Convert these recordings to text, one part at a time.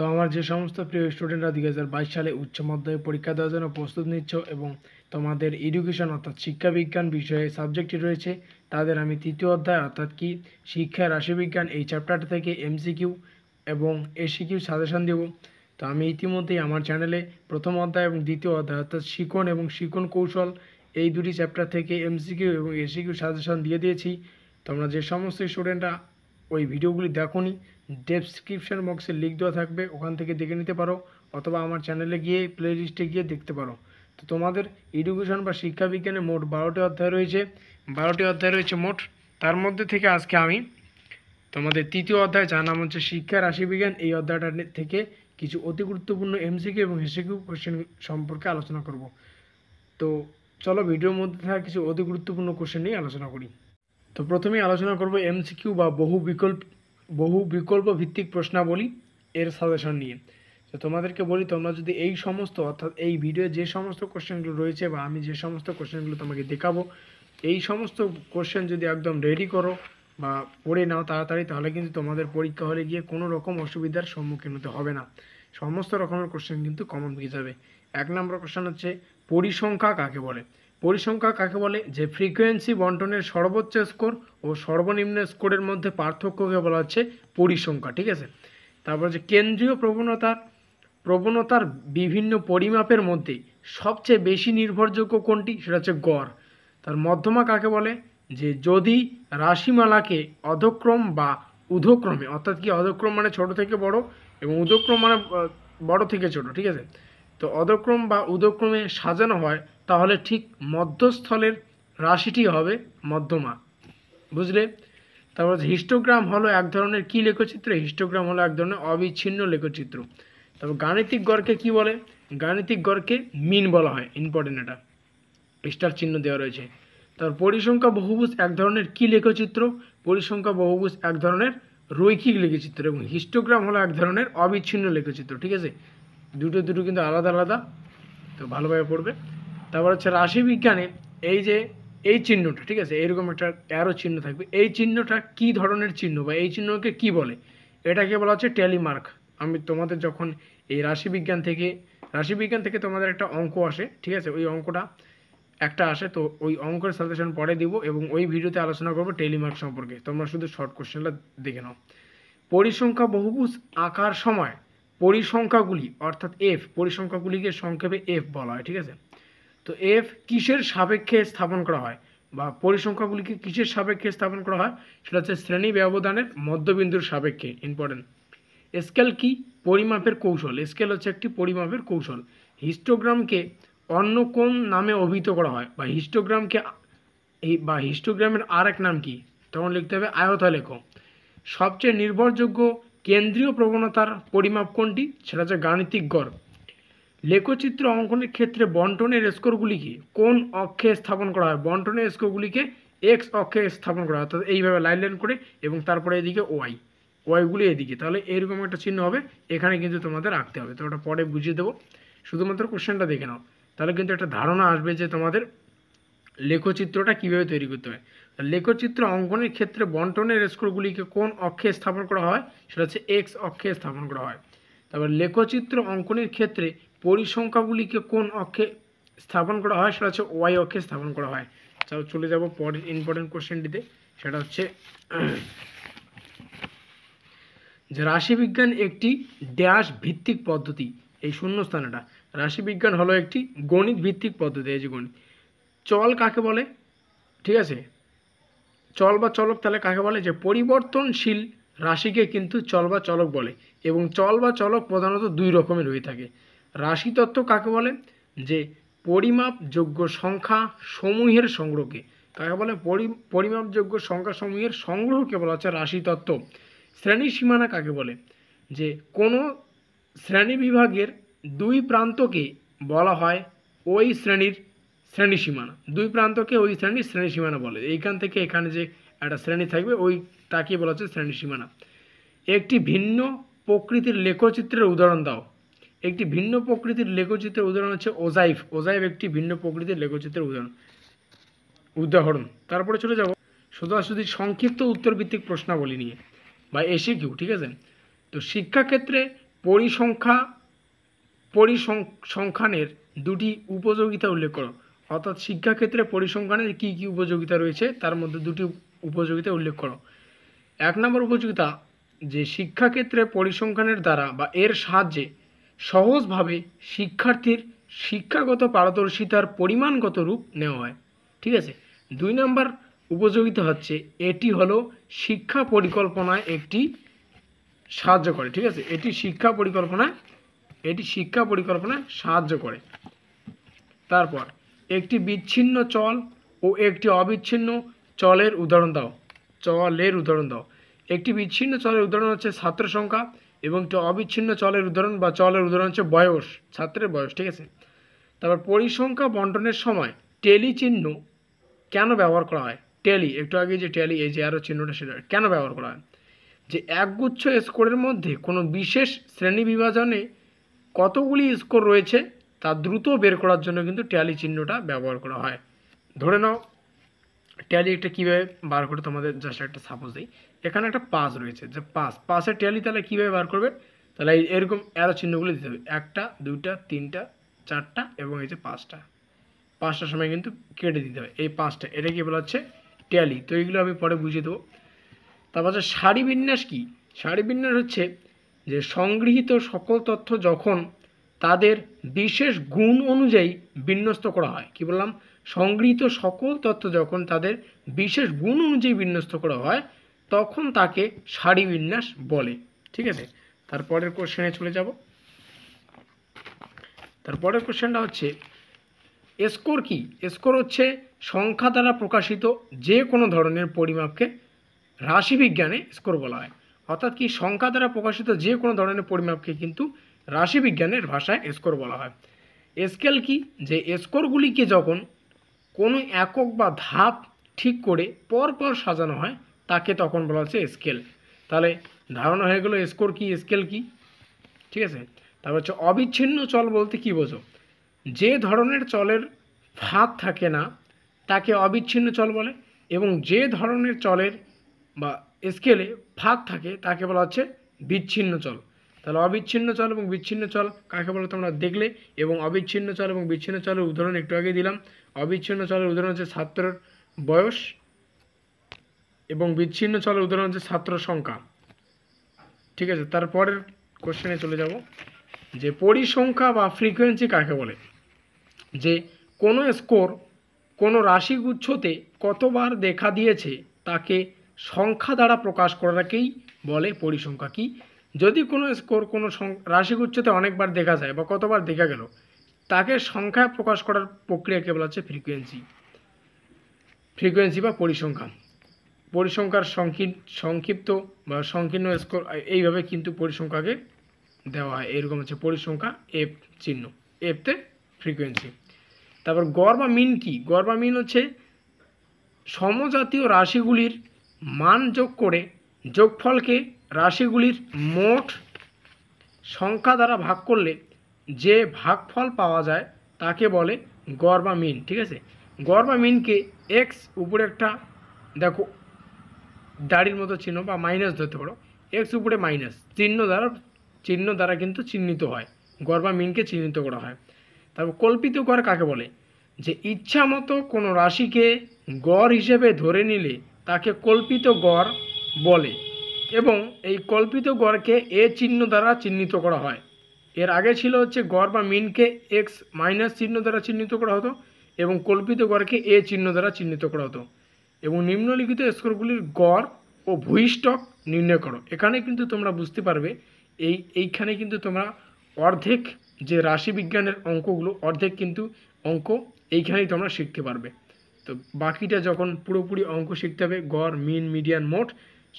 তো আমার যে সমস্ত প্রিয় স্টুডেন্টরা দুই সালে উচ্চ মাধ্যমিক পরীক্ষা দেওয়ার জন্য প্রস্তুত নিচ্ছ এবং তোমাদের এডুকেশন অর্থাৎ শিক্ষাবিজ্ঞান বিষয়ে সাবজেক্টটি রয়েছে তাদের আমি তৃতীয় অধ্যায় অর্থাৎ কি শিক্ষা রাশিবিজ্ঞান এই চ্যাপ্টারটা থেকে এমসিকিউ এবং এসিকিউ সাজেশন দেব তো আমি ইতিমধ্যেই আমার চ্যানেলে প্রথম অধ্যায় এবং দ্বিতীয় অধ্যায় অর্থাৎ শিকন এবং শিকন কৌশল এই দুটি চ্যাপ্টার থেকে এমসিকিউ এবং এসিকিউ সাজেশন দিয়ে দিয়েছি তোমরা যে সমস্ত স্টুডেন্টরা ওই ভিডিওগুলি দেখোনি ডেসক্রিপশান বক্সে লিঙ্ক দেওয়া থাকবে ওখান থেকে দেখে নিতে পারো অথবা আমার চ্যানেলে গিয়ে প্লেলিস্টে গিয়ে দেখতে পারো তো তোমাদের এডুকেশন বা শিক্ষাবিজ্ঞানে মোট বারোটি অধ্যায় রয়েছে বারোটি অধ্যায় রয়েছে মোট তার মধ্যে থেকে আজকে আমি তোমাদের তৃতীয় অধ্যায় যার নাম হচ্ছে শিক্ষা রাশিবিজ্ঞান এই অধ্যায়টা থেকে কিছু অতি গুরুত্বপূর্ণ এমসিকিউ এবং এসিকিউ কোশ্চেন সম্পর্কে আলোচনা করব তো চলো ভিডিওর মধ্যে থাকা কিছু অতি গুরুত্বপূর্ণ কোশ্চেন নিয়ে আলোচনা করি তো প্রথমেই আলোচনা করব এমসিকিউ বা বহু বিকল্প বহু বিকল্প ভিত্তিক প্রশ্নাবলী এর সাজেশন নিয়ে তো তোমাদেরকে বলি তোমরা যদি এই সমস্ত অর্থাৎ এই ভিডিও যে সমস্ত কোশ্চেনগুলো রয়েছে বা আমি যে সমস্ত কোশ্চেনগুলো তোমাকে দেখাবো এই সমস্ত কোশ্চেন যদি একদম রেডি করো বা পড়ে নাও তাড়াতাড়ি তাহলে কিন্তু তোমাদের পরীক্ষা হলে গিয়ে কোনো রকম অসুবিধার সম্মুখীন হতে হবে না সমস্ত রকমের কোশ্চেন কিন্তু কমন হিসাবে যাবে এক নম্বর কোশ্চেন হচ্ছে পরিসংখ্যা কাকে বলে পরিসংখ্যা কাকে বলে যে ফ্রিকোয়েন্সি বন্টনের সর্বোচ্চ স্কোর ও সর্বনিম্ন স্কোরের মধ্যে পার্থক্যকে বলা হচ্ছে পরিসংখ্যা ঠিক আছে তারপর যে কেন্দ্রীয় প্রবণতা প্রবণতার বিভিন্ন পরিমাপের মধ্যে সবচেয়ে বেশি নির্ভরযোগ্য কোনটি সেটা হচ্ছে গড় তার মধ্যমা কাকে বলে যে যদি রাশিমালাকে অধক্রম বা উধক্রমে অর্থাৎ কি অধক্রম মানে ছোট থেকে বড় এবং ঊর্ধ্বক্রম মানে বড় থেকে ছোট ঠিক আছে তো অধক্রম বা ঊর্ধ্বক্রমে সাজানো হয় তাহলে ঠিক মধ্যস্থলের রাশিটি হবে মধ্যমা বুঝলে তারপর হিস্টোগ্রাম হলো এক ধরনের কি লেখচিত্র হিস্টোগ্রাম হলো এক ধরনের অবিচ্ছিন্ন লেখচিত্র তারপর গাণিতিক গড়কে কি বলে গাণিতিক গড়কে মিন বলা হয় ইম্পর্টেন্ট এটা স্টার চিহ্ন দেওয়া রয়েছে তারপর পরিসংখ্যা বহুভুজ এক ধরনের কি লেখচিত্র পরিসংখ্যা বহুভুজ এক ধরনের রৈখিক লেখচিত্র এবং হিস্টোগ্রাম হলো এক ধরনের অবিচ্ছিন্ন লেখচিত্র ঠিক আছে দুটো দুটো কিন্তু আলাদা আলাদা তো ভালোভাবে পড়বে তারপর হচ্ছে রাশিবিজ্ঞানে এই যে এই চিহ্নটা ঠিক আছে এরকম একটা অ্যারো চিহ্ন থাকবে এই চিহ্নটা কি ধরনের চিহ্ন বা এই চিহ্নকে কি বলে এটাকে বলা হচ্ছে টেলিমার্ক আমি তোমাদের যখন এই রাশিবিজ্ঞান থেকে রাশিবিজ্ঞান থেকে তোমাদের একটা অঙ্ক আসে ঠিক আছে ওই অঙ্কটা একটা আসে তো ওই অঙ্কের সাজেশন পরে দিব এবং ওই ভিডিওতে আলোচনা করবো টেলিমার্ক সম্পর্কে তোমরা শুধু শর্ট কোশ্চেনটা দেখে নাও পরিসংখ্যা বহুভুজ আঁকার সময় পরিসংখ্যাগুলি অর্থাৎ এফ পরিসংখ্যাগুলিকে সংক্ষেপে এফ বলা হয় ঠিক আছে তো এফ কিসের সাপেক্ষে স্থাপন করা হয় বা পরিসংখ্যাগুলিকে কিসের সাপেক্ষে স্থাপন করা হয় সেটা হচ্ছে শ্রেণী ব্যবধানের মধ্যবিন্দুর সাপেক্ষে ইম্পর্টেন্ট স্কেল কি পরিমাপের কৌশল স্কেল হচ্ছে একটি পরিমাপের কৌশল হিস্টোগ্রামকে অন্য কোন নামে অভিহিত করা হয় বা হিস্টোগ্রামকে বা হিস্টোগ্রামের আর এক নাম কি তখন লিখতে হবে আয়তালেখ সবচেয়ে নির্ভরযোগ্য কেন্দ্রীয় প্রবণতার পরিমাপ কোনটি সেটা হচ্ছে গাণিতিক গড় লেখচিত্র অঙ্কনের ক্ষেত্রে বন্টনের স্কোরগুলিকে কোন অক্ষে স্থাপন করা হয় বন্টনের স্কোরগুলিকে এক্স অক্ষে স্থাপন করা হয় অর্থাৎ এইভাবে লাইন লাইন করে এবং তারপরে এদিকে ওয়াই ওয়াইগুলি এদিকে তাহলে এরকম একটা চিহ্ন হবে এখানে কিন্তু তোমাদের আঁকতে হবে তো ওটা পরে বুঝিয়ে দেবো শুধুমাত্র কোশ্চেনটা দেখে নাও তাহলে কিন্তু একটা ধারণা আসবে যে তোমাদের লেখচিত্রটা কীভাবে তৈরি করতে হয় লেখচিত্র অঙ্কনের ক্ষেত্রে বন্টনের স্কোরগুলিকে কোন অক্ষে স্থাপন করা হয় সেটা হচ্ছে এক্স অক্ষে স্থাপন করা হয় তারপর লেখচিত্র অঙ্কনের ক্ষেত্রে পরিসংখ্যাগুলিকে কোন অক্ষে স্থাপন করা হয় সেটা হচ্ছে ওয়াই অক্ষে স্থাপন করা হয় তাও চলে যাব পরের ইম্পর্টেন্ট কোশ্চেনটিতে সেটা হচ্ছে যে রাশিবিজ্ঞান একটি ড্যাশ ভিত্তিক পদ্ধতি এই শূন্যস্থানটা রাশিবিজ্ঞান হলো একটি গণিত ভিত্তিক পদ্ধতি এই যে গণিত চল কাকে বলে ঠিক আছে চল বা চলক তাহলে কাকে বলে যে পরিবর্তনশীল রাশিকে কিন্তু চল বা চলক বলে এবং চল বা চলক প্রধানত দুই রকমের হয়ে থাকে রাশিতত্ত্ব কাকে বলে যে পরিমাপযোগ্য সংখ্যা সমূহের সংগ্রহকে কাকে বলে পরিমাপযোগ্য সংখ্যা সমূহের সংগ্রহকে বলা হচ্ছে রাশিতত্ত্ব শ্রেণী সীমানা কাকে বলে যে কোনো শ্রেণী বিভাগের দুই প্রান্তকে বলা হয় ওই শ্রেণীর শ্রেণী সীমানা দুই প্রান্তকে ওই শ্রেণীর শ্রেণী সীমানা বলে এইখান থেকে এখানে যে একটা শ্রেণী থাকবে ওই তাকে বলা হচ্ছে শ্রেণী সীমানা একটি ভিন্ন প্রকৃতির লেখচিত্রের উদাহরণ দাও একটি ভিন্ন প্রকৃতির লেখচিত্রের উদাহরণ হচ্ছে ওজাইফ ওজাইফ একটি ভিন্ন প্রকৃতির লেখচিত্রের উদাহরণ উদাহরণ তারপরে চলে যাব সোজাসুজি সংক্ষিপ্ত উত্তর ভিত্তিক প্রশ্নাবলী নিয়ে বা এসে কিউ ঠিক আছে তো শিক্ষাক্ষেত্রে পরিসংখ্যা পরিসংখ্যানের দুটি উপযোগিতা উল্লেখ করো অর্থাৎ শিক্ষাক্ষেত্রে পরিসংখ্যানের কী কী উপযোগিতা রয়েছে তার মধ্যে দুটি উপযোগিতা উল্লেখ করো এক নম্বর উপযোগিতা যে শিক্ষাক্ষেত্রে পরিসংখ্যানের দ্বারা বা এর সাহায্যে সহজভাবে শিক্ষার্থীর শিক্ষাগত পারদর্শিতার পরিমাণগত রূপ নেওয়া হয় ঠিক আছে দুই নম্বর উপযোগিতা হচ্ছে এটি হলো শিক্ষা পরিকল্পনায় একটি সাহায্য করে ঠিক আছে এটি শিক্ষা পরিকল্পনায় এটি শিক্ষা পরিকল্পনায় সাহায্য করে তারপর একটি বিচ্ছিন্ন চল ও একটি অবিচ্ছিন্ন চলের উদাহরণ দাও চলের উদাহরণ দাও একটি বিচ্ছিন্ন চলের উদাহরণ হচ্ছে ছাত্র সংখ্যা এবং একটি অবিচ্ছিন্ন চলের উদাহরণ বা চলের উদাহরণ হচ্ছে বয়স ছাত্রের বয়স ঠিক আছে তারপর পরিসংখ্যা বন্টনের সময় টেলি চিহ্ন কেন ব্যবহার করা হয় টেলি একটু আগে যে টেলি এই যে আরও চিহ্নটা সেটা কেন ব্যবহার করা হয় যে একগুচ্ছ স্কোরের মধ্যে কোনো বিশেষ শ্রেণী বিভাজনে কতগুলি স্কোর রয়েছে তা দ্রুত বের করার জন্য কিন্তু ট্যালি চিহ্নটা ব্যবহার করা হয় ধরে নাও ট্যালি একটা কীভাবে বার করে তোমাদের জাস্ট একটা সাপোজ দিই এখানে একটা পাস রয়েছে যে পাস পাসের ট্যালি তাহলে কীভাবে বার করবে তাহলে এরকম এরো চিহ্নগুলো দিতে হবে একটা দুইটা তিনটা চারটা এবং এই যে পাঁচটা পাঁচটার সময় কিন্তু কেটে দিতে হবে এই পাঁচটা এটা কি বলা হচ্ছে ট্যালি তো এইগুলো আমি পরে বুঝিয়ে দেবো তারপর হচ্ছে শাড়ি বিন্যাস কী শাড়ি বিন্যাস হচ্ছে যে সংগৃহীত সকল তথ্য যখন তাদের বিশেষ গুণ অনুযায়ী বিন্যস্ত করা হয় কি বললাম সংগৃহীত সকল তথ্য যখন তাদের বিশেষ গুণ অনুযায়ী বিন্যস্ত করা হয় তখন তাকে সারি বিন্যাস বলে ঠিক আছে তারপরের কোশ্চেনে চলে যাব তারপরের কোশ্চেনটা হচ্ছে স্কোর কি স্কোর হচ্ছে সংখ্যা দ্বারা প্রকাশিত যে কোনো ধরনের পরিমাপকে রাশিবিজ্ঞানে স্কোর বলা হয় অর্থাৎ কি সংখ্যা দ্বারা প্রকাশিত যে কোনো ধরনের পরিমাপকে কিন্তু রাশিবিজ্ঞানের ভাষায় স্কোর বলা হয় স্কেল কি যে স্কোরগুলিকে যখন কোনো একক বা ধাপ ঠিক করে পরপর সাজানো হয় তাকে তখন বলা হচ্ছে স্কেল তাহলে ধারণা হয়ে গেলো স্কোর কি স্কেল কি ঠিক আছে তারপর হচ্ছে অবিচ্ছিন্ন চল বলতে কি বোঝো যে ধরনের চলের ফাঁক থাকে না তাকে অবিচ্ছিন্ন চল বলে এবং যে ধরনের চলের বা স্কেলে ফাঁক থাকে তাকে বলা হচ্ছে বিচ্ছিন্ন চল তাহলে অবিচ্ছিন্ন চল এবং বিচ্ছিন্ন চল কাকে বলো তোমরা দেখলে এবং অবিচ্ছিন্ন চল এবং বিচ্ছিন্ন চলের উদাহরণ একটু আগে দিলাম অবিচ্ছিন্ন চলের উদাহরণ হচ্ছে ছাত্রের বয়স এবং বিচ্ছিন্ন চলের উদাহরণ হচ্ছে ছাত্র সংখ্যা ঠিক আছে তারপরের কোশ্চেনে চলে যাব যে পরিসংখ্যা বা ফ্রিকোয়েন্সি কাকে বলে যে কোনো স্কোর কোনো রাশিগুচ্ছতে কতবার দেখা দিয়েছে তাকে সংখ্যা দ্বারা প্রকাশ করাটাকেই বলে পরিসংখ্যা কি যদি কোনো স্কোর কোনো রাশিগুচ্ছতে অনেকবার দেখা যায় বা কতবার দেখা গেল তাকে সংখ্যা প্রকাশ করার প্রক্রিয়াকে বলা হচ্ছে ফ্রিকোয়েন্সি ফ্রিকোয়েন্সি বা পরিসংখ্যান পরিসংখ্যার সংক্ষিপ্ত বা সংকীর্ণ স্কোর এইভাবে কিন্তু পরিসংখ্যাকে দেওয়া হয় এরকম হচ্ছে পরিসংখ্যা এফ চিহ্ন এফতে ফ্রিকোয়েন্সি তারপর গড় বা মিন কি গড় বা মিন হচ্ছে সমজাতীয় রাশিগুলির মান যোগ করে যোগফলকে রাশিগুলির মোট সংখ্যা দ্বারা ভাগ করলে যে ভাগফল পাওয়া যায় তাকে বলে গর্বা মিন ঠিক আছে গর্বা মিনকে এক্স উপরে একটা দেখো দাড়ির মতো চিহ্ন বা মাইনাস ধরতে পারো এক্স উপরে মাইনাস চিহ্ন দ্বারা চিহ্ন দ্বারা কিন্তু চিহ্নিত হয় গর্বা মিনকে চিহ্নিত করা হয় তারপর কল্পিত গড় কাকে বলে যে ইচ্ছা মতো কোনো রাশিকে গড় হিসেবে ধরে নিলে তাকে কল্পিত গড় বলে এবং এই কল্পিত গড়কে এ চিহ্ন দ্বারা চিহ্নিত করা হয় এর আগে ছিল হচ্ছে গড় বা মিনকে এক্স মাইনাস চিহ্ন দ্বারা চিহ্নিত করা হতো এবং কল্পিত গড়কে এ চিহ্ন দ্বারা চিহ্নিত করা হতো এবং নিম্নলিখিত স্কোরগুলির গড় ও ভূইষ্টক নির্ণয় করো এখানে কিন্তু তোমরা বুঝতে পারবে এই এইখানে কিন্তু তোমরা অর্ধেক যে রাশিবিজ্ঞানের অঙ্কগুলো অর্ধেক কিন্তু অঙ্ক এইখানেই তোমরা শিখতে পারবে তো বাকিটা যখন পুরোপুরি অঙ্ক শিখতে হবে গড় মিন মিডিয়ান মোট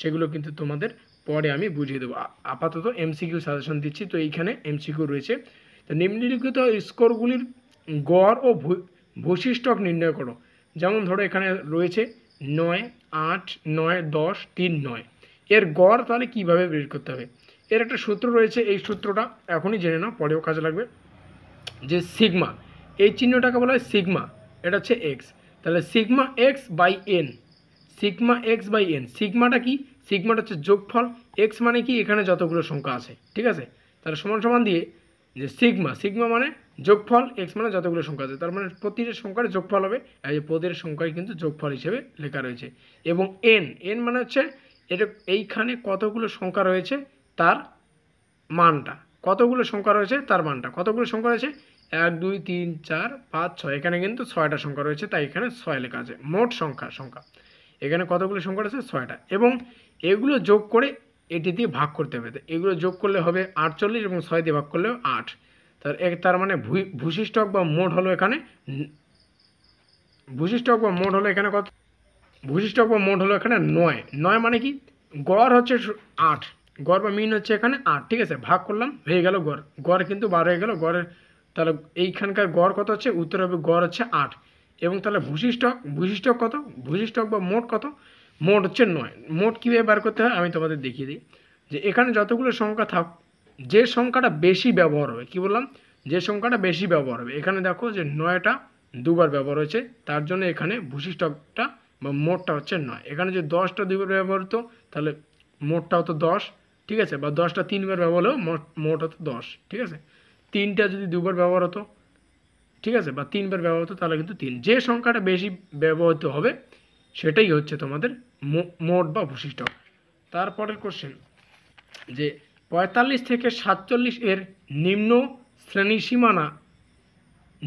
সেগুলো কিন্তু তোমাদের পরে আমি বুঝিয়ে দেবো আপাতত এমসিকিউ সাজেশন দিচ্ছি তো এইখানে এমসিকিউ রয়েছে তো নিম্নলিখিত স্কোরগুলির গড় ও বৈশিষ্ট্যক নির্ণয় করো যেমন ধরো এখানে রয়েছে নয় আট নয় দশ তিন নয় এর গড় তাহলে কিভাবে বের করতে হবে এর একটা সূত্র রয়েছে এই সূত্রটা এখনই জেনে নাও পরেও কাজে লাগবে যে সিগমা এই চিহ্নটাকে বলা হয় সিগমা এটা হচ্ছে এক্স তাহলে sigma X by N sigma X by N সিগমাটা কি সিগমাটা হচ্ছে যোগফল এক্স মানে কি এখানে যতগুলো সংখ্যা আছে ঠিক আছে তাহলে সমান সমান দিয়ে যে সিগমা সিগমা মানে যোগফল এক্স মানে যতগুলো সংখ্যা আছে তার মানে প্রতিটা সংখ্যার যোগফল হবে এই যে প্রতিটা সংখ্যায় কিন্তু যোগফল হিসেবে লেখা রয়েছে এবং এন এন মানে হচ্ছে এটা এইখানে কতগুলো সংখ্যা রয়েছে তার মানটা কতগুলো সংখ্যা রয়েছে তার মানটা কতগুলো সংখ্যা রয়েছে এক দুই তিন চার পাঁচ ছয় এখানে কিন্তু ছয়টা সংখ্যা রয়েছে তাই এখানে ছয় লেখা আছে মোট সংখ্যা সংখ্যা এখানে কতগুলো সংকট আছে ছয়টা এবং এগুলো যোগ করে এটি দিয়ে ভাগ করতে হবে এগুলো যোগ করলে হবে আটচল্লিশ এবং ছয় দিয়ে ভাগ করলে আট তার এক তার মানে ভূসিষ্ঠক বা মোট হলো এখানে ভূসিষ্ঠক বা মোট হলো এখানে কত ভূসিষ্ঠক বা মোট হলো এখানে নয় নয় মানে কি গড় হচ্ছে আট গড় বা মিন হচ্ছে এখানে আট ঠিক আছে ভাগ করলাম হয়ে গেল গড় গড় কিন্তু বার হয়ে গেল গড়ের তাহলে এইখানকার গড় কত হচ্ছে উত্তর হবে গড় হচ্ছে আট এবং তাহলে ভুসি স্টক স্টক কত ভুসি স্টক বা মোট কত মোট হচ্ছে নয় মোট কীভাবে বার করতে হয় আমি তোমাদের দেখিয়ে দিই যে এখানে যতগুলো সংখ্যা থাক যে সংখ্যাটা বেশি ব্যবহার হবে কি বললাম যে সংখ্যাটা বেশি ব্যবহার হবে এখানে দেখো যে নয়টা দুবার ব্যবহার হয়েছে তার জন্য এখানে ভুসি স্টকটা বা মোটটা হচ্ছে নয় এখানে যে দশটা দুইবার ব্যবহার হতো তাহলে মোটটা হতো দশ ঠিক আছে বা দশটা তিনবার ব্যবহার হলেও মোট মোট হতো দশ ঠিক আছে তিনটা যদি দুবার ব্যবহার হতো ঠিক আছে বা তিনবার ব্যবহৃত তাহলে কিন্তু তিন যে সংখ্যাটা বেশি ব্যবহৃত হবে সেটাই হচ্ছে তোমাদের মোট বা অবশিষ্ট তারপরের কোশ্চেন যে পঁয়তাল্লিশ থেকে সাতচল্লিশ এর নিম্ন শ্রেণী সীমানা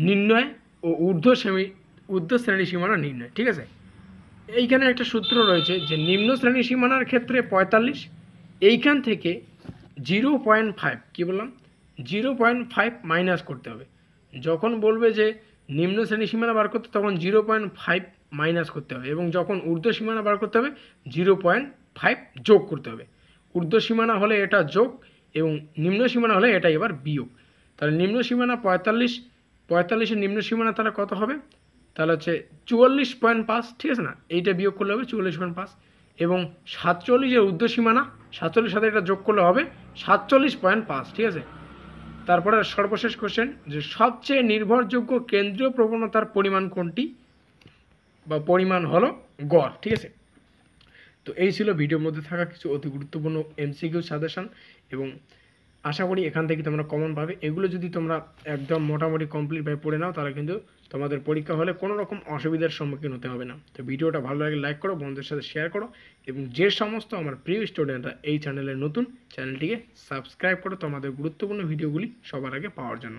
নির্ণয় ও ঊর্ধ্ব শ্রেণী ঊর্ধ্ব শ্রেণী সীমানা নির্ণয় ঠিক আছে এইখানে একটা সূত্র রয়েছে যে নিম্ন শ্রেণী সীমানার ক্ষেত্রে পঁয়তাল্লিশ এইখান থেকে জিরো পয়েন্ট ফাইভ কী বললাম জিরো পয়েন্ট ফাইভ মাইনাস করতে হবে যখন বলবে যে নিম্ন শ্রেণী সীমানা বার করতে তখন জিরো পয়েন্ট ফাইভ মাইনাস করতে হবে এবং যখন ঊর্ধ্ব সীমানা বার করতে হবে জিরো পয়েন্ট ফাইভ যোগ করতে হবে ঊর্ধ্ব সীমানা হলে এটা যোগ এবং নিম্ন সীমানা হলে এটাই এবার বিয়োগ তাহলে নিম্ন সীমানা পঁয়তাল্লিশ পঁয়তাল্লিশের নিম্ন সীমানা তাহলে কত হবে তাহলে হচ্ছে চুয়াল্লিশ পয়েন্ট পাঁচ ঠিক আছে না এইটা বিয়োগ করলে হবে চুয়াল্লিশ পয়েন্ট পাঁচ এবং সাতচল্লিশের ঊর্ধ্ব সীমানা সাতচল্লিশ সাথে এটা যোগ করলে হবে সাতচল্লিশ পয়েন্ট পাঁচ ঠিক আছে তারপরে সর্বশেষ কোশ্চেন যে সবচেয়ে নির্ভরযোগ্য কেন্দ্রীয় প্রবণতার পরিমাণ কোনটি বা পরিমাণ হলো গড় ঠিক আছে তো এই ছিল ভিডিওর মধ্যে থাকা কিছু অতি গুরুত্বপূর্ণ এমসিকিউ সাজেশান এবং আশা করি এখান থেকে তোমরা কমন পাবে এগুলো যদি তোমরা একদম মোটামুটি কমপ্লিটভাবে পড়ে নাও তাহলে কিন্তু তোমাদের পরীক্ষা হলে কোনো রকম অসুবিধার সম্মুখীন হতে হবে না তো ভিডিওটা ভালো লাগে লাইক করো বন্ধুদের সাথে শেয়ার করো এবং যে সমস্ত আমার প্রিয় স্টুডেন্টরা এই চ্যানেলে নতুন চ্যানেলটিকে সাবস্ক্রাইব করো তোমাদের গুরুত্বপূর্ণ ভিডিওগুলি সবার আগে পাওয়ার জন্য